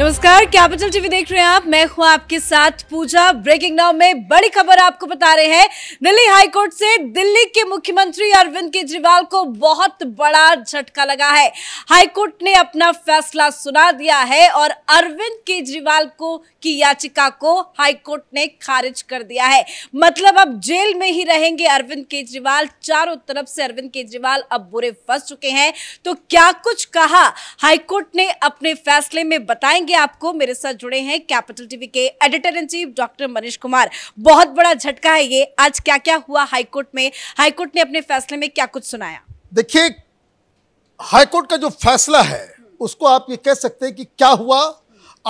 नमस्कार capital TV देख रहे हैं आप मैं हूं आपके साथ पूजा ब्रेकिंग नाउ में बड़ी खबर आपको बता रहे हैं दिल्ली हाईकोर्ट से दिल्ली के मुख्यमंत्री अरविंद केजरीवाल को बहुत बड़ा झटका लगा है हाईकोर्ट ने अपना फैसला सुना दिया है और अरविंद केजरीवाल को की याचिका को हाईकोर्ट ने खारिज कर दिया है मतलब अब जेल में ही रहेंगे अरविंद केजरीवाल चारों तरफ से अरविंद केजरीवाल अब बुरे फंस चुके हैं तो क्या कुछ कहा हाईकोर्ट ने अपने फैसले में बताएंगे आगे आपको मेरे साथ जुड़े हैं कैपिटल टीवी के editor in chief doctor Manish Kumar बहुत बड़ा झटका है ये आज क्या क्या हुआ हाईकोर्ट में हाईकोर्ट ने अपने फैसले में क्या कुछ सुनाया देखिए हाईकोर्ट का जो फैसला है उसको आप ये कह सकते हैं कि क्या हुआ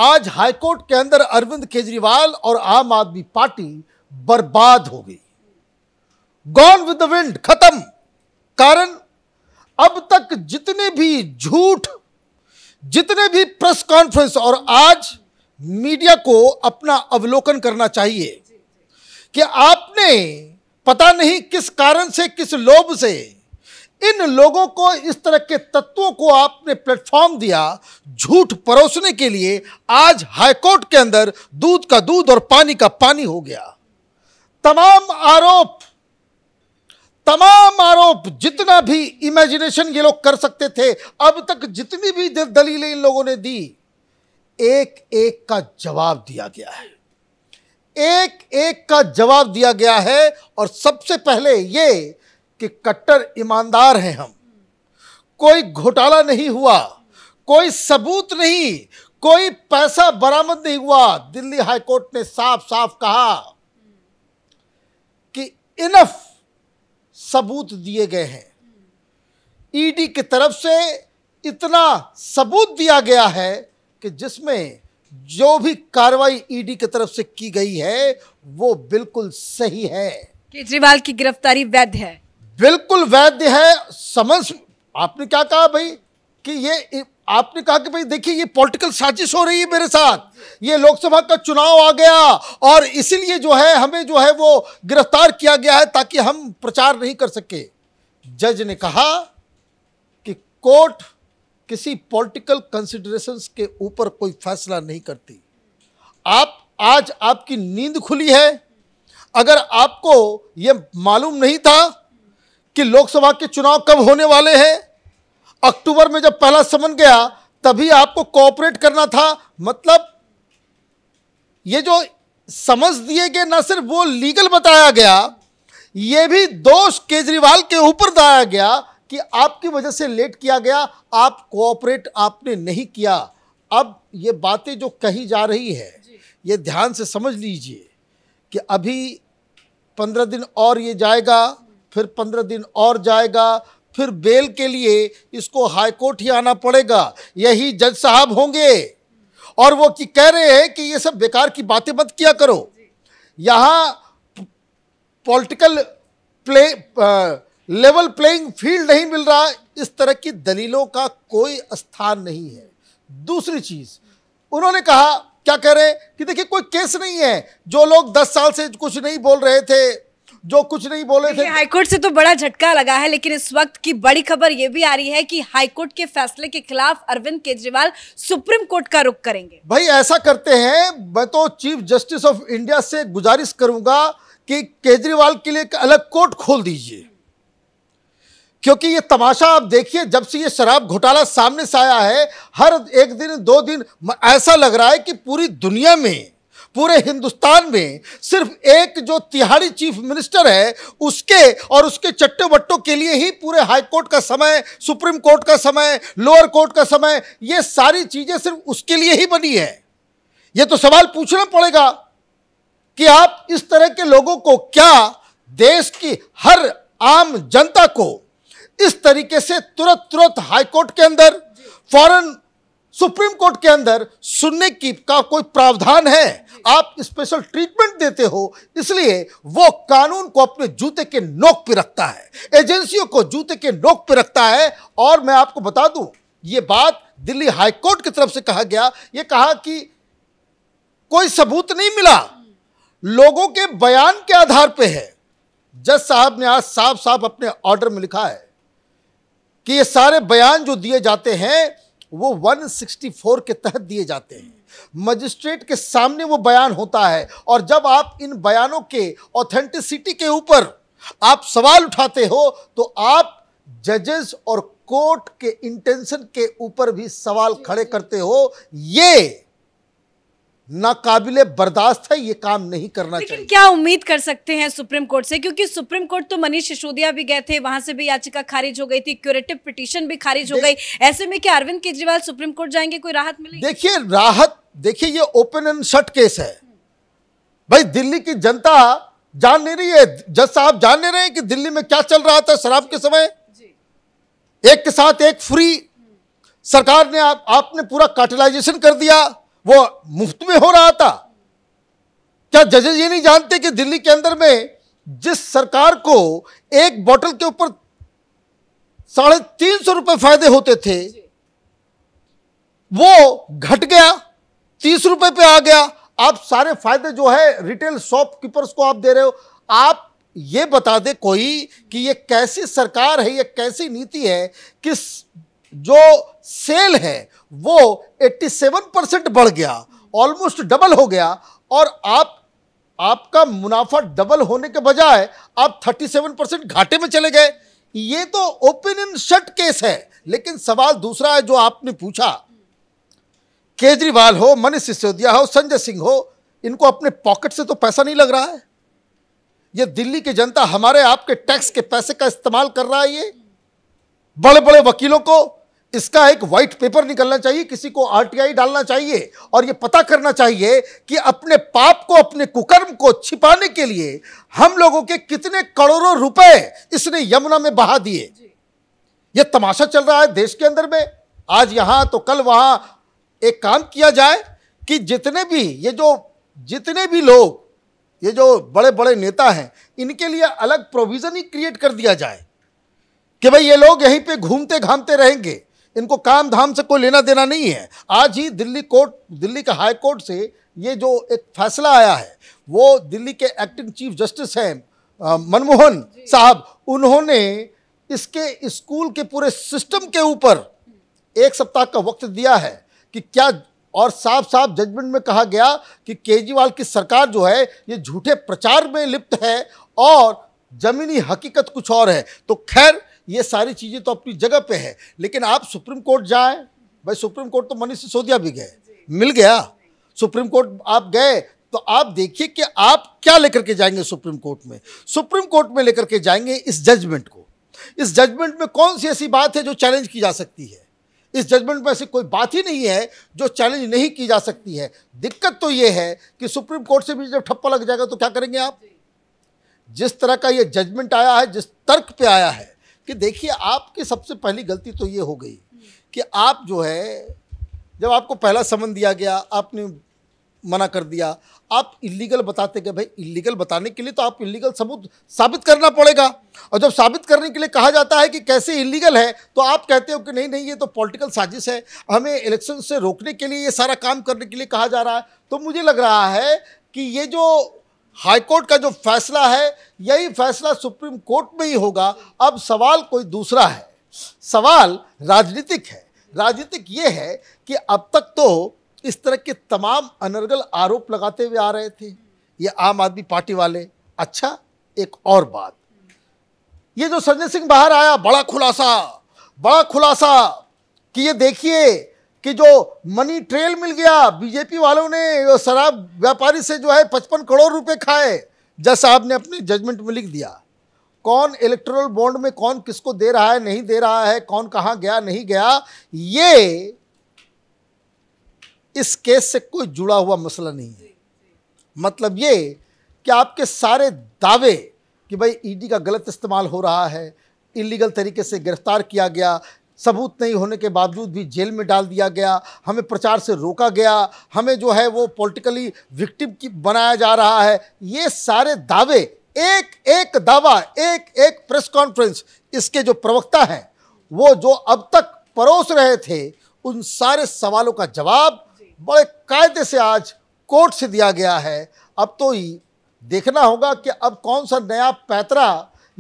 आज हाईकोर्ट के अंदर अरविंद केजरीवाल और आम आदमी पार्टी बर्बाद हो गई गॉन विद द विंड खत्म कारण अब तक जितने भी झूठ जितने भी प्रेस कॉन्फ्रेंस और आज मीडिया को अपना अवलोकन करना चाहिए कि आपने पता नहीं किस कारण से किस लोभ से इन लोगों को इस तरह के तत्वों को आपने प्लेटफॉर्म दिया झूठ परोसने के लिए आज हाईकोर्ट के अंदर दूध का दूध और पानी का पानी हो गया तमाम आरोप तमाम आरोप जितना भी इमेजिनेशन ये लोग कर सकते थे अब तक जितनी भी दलीलें इन लोगों ने दी एक एक का जवाब दिया गया है एक एक का जवाब दिया गया है और सबसे पहले ये कि कट्टर ईमानदार हैं हम कोई घोटाला नहीं हुआ कोई सबूत नहीं कोई पैसा बरामद नहीं हुआ दिल्ली हाईकोर्ट ने साफ साफ कहा कि इनफ सबूत दिए गए हैं ईडी e की तरफ से इतना सबूत दिया गया है कि जिसमें जो भी कार्रवाई ईडी e की तरफ से की गई है वो बिल्कुल सही है केजरीवाल की गिरफ्तारी वैध है बिल्कुल वैध है समझ आपने क्या कहा भाई कि ये आपने कहा कि भाई देखिए ये पॉलिटिकल साजिश हो रही है मेरे साथ ये लोकसभा का चुनाव आ गया और इसीलिए जो है हमें जो है वो गिरफ्तार किया गया है ताकि हम प्रचार नहीं कर सके जज ने कहा कि कोर्ट किसी पॉलिटिकल कंसिडरेशंस के ऊपर कोई फैसला नहीं करती आप आज आपकी नींद खुली है अगर आपको ये मालूम नहीं था कि लोकसभा के चुनाव कब होने वाले हैं अक्टूबर में जब पहला समन गया तभी आपको कॉपरेट करना था मतलब ये जो समझ दिए गए ना सिर्फ वो लीगल बताया गया ये भी दोष केजरीवाल के ऊपर दाया गया कि आपकी वजह से लेट किया गया आप कोऑपरेट आपने नहीं किया अब ये बातें जो कही जा रही है ये ध्यान से समझ लीजिए कि अभी पंद्रह दिन और ये जाएगा फिर पंद्रह दिन और जाएगा फिर बेल के लिए इसको हाईकोर्ट ही आना पड़ेगा यही जज साहब होंगे और वो कि कह रहे हैं कि ये सब बेकार की बातें मत किया करो यहाँ political play level playing field नहीं मिल रहा इस तरह की दलीलों का कोई स्थान नहीं है दूसरी चीज़ उन्होंने कहा क्या कह रहे हैं कि देखिए कोई केस नहीं है जो लोग 10 साल से कुछ नहीं बोल रहे थे जो कुछ नहीं बोले थे हाईकोर्ट से तो बड़ा झटका लगा है लेकिन इस वक्त की बड़ी खबर ये भी आ रही है कि हाईकोर्ट के फैसले के खिलाफ अरविंद केजरीवाल सुप्रीम कोर्ट का रुख करेंगे भाई ऐसा करते हैं मैं तो चीफ जस्टिस ऑफ इंडिया से गुजारिश करूंगा कि केजरीवाल के लिए एक अलग कोर्ट खोल दीजिए क्योंकि ये तमाशा आप देखिए जब से ये शराब घोटाला सामने से आया है हर एक दिन दो दिन ऐसा लग रहा है कि पूरी दुनिया में पूरे हिंदुस्तान में सिर्फ एक जो तिहाड़ी चीफ मिनिस्टर है उसके और उसके चट्टे बट्टों के लिए ही पूरे हाई कोर्ट का समय सुप्रीम कोर्ट का समय लोअर कोर्ट का समय ये सारी चीज़ें सिर्फ उसके लिए ही बनी है ये तो सवाल पूछना पड़ेगा कि आप इस तरह के लोगों को क्या देश की हर आम जनता को इस तरीके से तुरंत तुरंत हाईकोर्ट के अंदर फॉरन सुप्रीम कोर्ट के अंदर सुनने की का कोई प्रावधान है आप स्पेशल ट्रीटमेंट देते हो इसलिए वो कानून को अपने जूते के नोक पर रखता है एजेंसियों को जूते के नोक पर रखता है और मैं आपको बता दूं ये बात दिल्ली हाईकोर्ट की तरफ से कहा गया ये कहा कि कोई सबूत नहीं मिला लोगों के बयान के आधार पे है जज साहब ने आज साफ साफ अपने ऑर्डर में लिखा है कि ये सारे बयान जो दिए जाते हैं वो 164 के तहत दिए जाते हैं मजिस्ट्रेट के सामने वो बयान होता है और जब आप इन बयानों के ऑथेंटिसिटी के ऊपर आप सवाल उठाते हो तो आप जजेस और कोर्ट के इंटेंशन के ऊपर भी सवाल खड़े करते हो ये नाकाबिल बर्दाश्त है ये काम नहीं करना लेकिन चाहिए क्या उम्मीद कर सकते हैं सुप्रीम कोर्ट से क्योंकि सुप्रीम कोर्ट तो मनीष सिसोदिया भी गए थे वहां से भी याचिका खारिज हो गई थी क्यूरेटिव पिटीशन भी खारिज हो गई ऐसे में क्या अरविंद केजरीवाल सुप्रीम कोर्ट जाएंगे कोई राहत मिलेगी देखिए राहत देखिए ये ओपन एंड शट केस है भाई दिल्ली की जनता जान नहीं रही है जज साहब जान नहीं रहे कि दिल्ली में क्या चल रहा था शराब के समय एक के साथ एक फ्री सरकार ने आप आपने पूरा कार्टलाइजेशन कर दिया वो मुफ्त में हो रहा था क्या जजेज ये नहीं जानते कि दिल्ली के अंदर में जिस सरकार को एक बोतल के ऊपर साढ़े तीन सौ रुपए फायदे होते थे वो घट गया तीस रुपए पे आ गया आप सारे फायदे जो है रिटेल शॉपकीपर्स को आप दे रहे हो आप ये बता दे कोई कि ये कैसी सरकार है ये कैसी नीति है किस जो सेल है वो 87 परसेंट बढ़ गया ऑलमोस्ट डबल हो गया और आप आपका मुनाफा डबल होने के बजाय आप 37 परसेंट घाटे में चले गए ये तो ओपन इन शट केस है लेकिन सवाल दूसरा है जो आपने पूछा केजरीवाल हो मनीष सिसोदिया हो संजय सिंह हो इनको अपने पॉकेट से तो पैसा नहीं लग रहा है ये दिल्ली की जनता हमारे आपके टैक्स के पैसे का इस्तेमाल कर रहा है ये बड़े बड़े वकीलों को इसका एक व्हाइट पेपर निकलना चाहिए किसी को आरटीआई डालना चाहिए और ये पता करना चाहिए कि अपने पाप को अपने कुकर्म को छिपाने के लिए हम लोगों के कितने करोड़ों रुपए इसने यमुना में बहा दिए यह तमाशा चल रहा है देश के अंदर में आज यहां तो कल वहां एक काम किया जाए कि जितने भी ये जो जितने भी लोग ये जो बड़े बड़े नेता हैं इनके लिए अलग प्रोविज़न ही क्रिएट कर दिया जाए कि भाई ये लोग यहीं पे घूमते घामते रहेंगे इनको काम धाम से कोई लेना देना नहीं है आज ही दिल्ली कोर्ट दिल्ली के हाई कोर्ट से ये जो एक फैसला आया है वो दिल्ली के एक्टिंग चीफ जस्टिस हैं मनमोहन साहब उन्होंने इसके स्कूल के पूरे सिस्टम के ऊपर एक सप्ताह का वक्त दिया है कि क्या और साफ साफ जजमेंट में कहा गया कि केजरीवाल की सरकार जो है ये झूठे प्रचार में लिप्त है और ज़मीनी हकीकत कुछ और है तो खैर ये सारी चीज़ें तो अपनी जगह पे है लेकिन आप सुप्रीम कोर्ट जाए भाई सुप्रीम कोर्ट तो मनीष सिसोदिया भी गए मिल गया सुप्रीम कोर्ट आप गए तो आप देखिए कि आप क्या लेकर के जाएंगे सुप्रीम कोर्ट में सुप्रीम कोर्ट में लेकर के जाएंगे इस जजमेंट को इस जजमेंट में कौन सी ऐसी बात है जो चैलेंज की जा सकती है इस जजमेंट में ऐसी कोई बात ही नहीं है जो चैलेंज नहीं की जा सकती है दिक्कत तो ये है कि सुप्रीम कोर्ट से भी जब ठप्पा लग जाएगा तो क्या करेंगे आप जिस तरह का ये जजमेंट आया है जिस तर्क पे आया है कि देखिए आपकी सबसे पहली गलती तो ये हो गई कि आप जो है जब आपको पहला समन दिया गया आपने मना कर दिया आप इलीगल बताते गए भाई इलीगल बताने के लिए तो आप इलीगल सबूत साबित करना पड़ेगा और जब साबित करने के लिए कहा जाता है कि कैसे इलीगल है तो आप कहते हो कि नहीं नहीं ये तो पॉलिटिकल साजिश है हमें इलेक्शन से रोकने के लिए ये सारा काम करने के लिए कहा जा रहा है तो मुझे लग रहा है कि ये जो हाईकोर्ट का जो फैसला है यही फैसला सुप्रीम कोर्ट में ही होगा अब सवाल कोई दूसरा है सवाल राजनीतिक है राजनीतिक ये है कि अब तक तो इस तरह के तमाम अनर्गल आरोप लगाते हुए आ रहे थे ये आम आदमी पार्टी वाले अच्छा एक और बात ये जो संजय सिंह बाहर आया बड़ा खुलासा बड़ा खुलासा कि ये देखिए कि जो मनी ट्रेल मिल गया बीजेपी वालों ने शराब व्यापारी से जो है पचपन करोड़ रुपए खाए जज साहब ने अपने जजमेंट में लिख दिया कौन इलेक्ट्रल बॉन्ड में कौन किसको दे रहा है नहीं दे रहा है कौन कहां गया नहीं गया ये इस केस से कोई जुड़ा हुआ मसला नहीं है मतलब ये कि आपके सारे दावे कि भाई ईडी e का गलत इस्तेमाल हो रहा है इलीगल तरीके से गिरफ्तार किया गया सबूत नहीं होने के बावजूद भी जेल में डाल दिया गया हमें प्रचार से रोका गया हमें जो है वो पॉलिटिकली विक्टिम की बनाया जा रहा है ये सारे दावे एक एक दावा एक एक प्रेस कॉन्फ्रेंस इसके जो प्रवक्ता हैं वो जो अब तक परोस रहे थे उन सारे सवालों का जवाब बड़े कायदे से आज कोर्ट से दिया गया है अब तो ही देखना होगा कि अब कौन सा नया पैतरा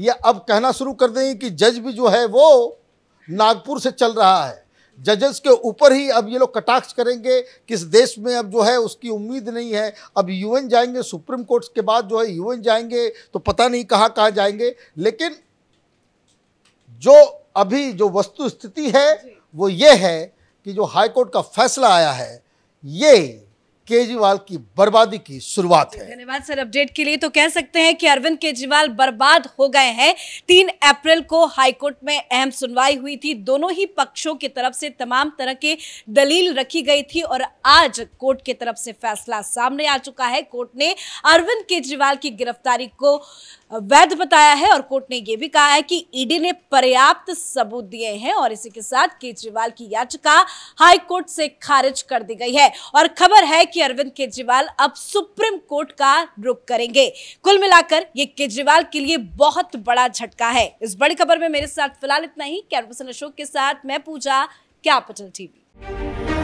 या अब कहना शुरू कर देंगे कि जज भी जो है वो नागपुर से चल रहा है जजेस के ऊपर ही अब ये लोग कटाक्ष करेंगे किस देश में अब जो है उसकी उम्मीद नहीं है अब यूएन जाएंगे सुप्रीम कोर्ट के बाद जो है यूएन जाएंगे तो पता नहीं कहाँ कहाँ जाएंगे लेकिन जो अभी जो वस्तु स्थिति है वो ये है कि जो हाईकोर्ट का फैसला आया है ये केजरीवाल की बर्बादी की शुरुआत है धन्यवाद सर अपडेट के लिए तो कह सकते हैं कि अरविंद केजरीवाल बर्बाद हो गए हैं तीन अप्रैल को हाईकोर्ट में अहम सुनवाई हुई थी दोनों ही पक्षों की तरफ से तमाम तरह के दलील रखी गई थी और आज कोर्ट की तरफ से फैसला सामने आ चुका है कोर्ट ने अरविंद केजरीवाल की गिरफ्तारी को वैध बताया है और कोर्ट ने यह भी कहा है कि ईडी ने पर्याप्त सबूत दिए हैं और इसी के साथ केजरीवाल की याचिका हाईकोर्ट से खारिज कर दी गई है और खबर है कि कि अरविंद केजरीवाल अब सुप्रीम कोर्ट का रुख करेंगे कुल मिलाकर ये केजरीवाल के लिए बहुत बड़ा झटका है इस बड़ी खबर में मेरे साथ फिलहाल इतना ही कैमरा अशोक के साथ मैं पूजा कैपिटल टीवी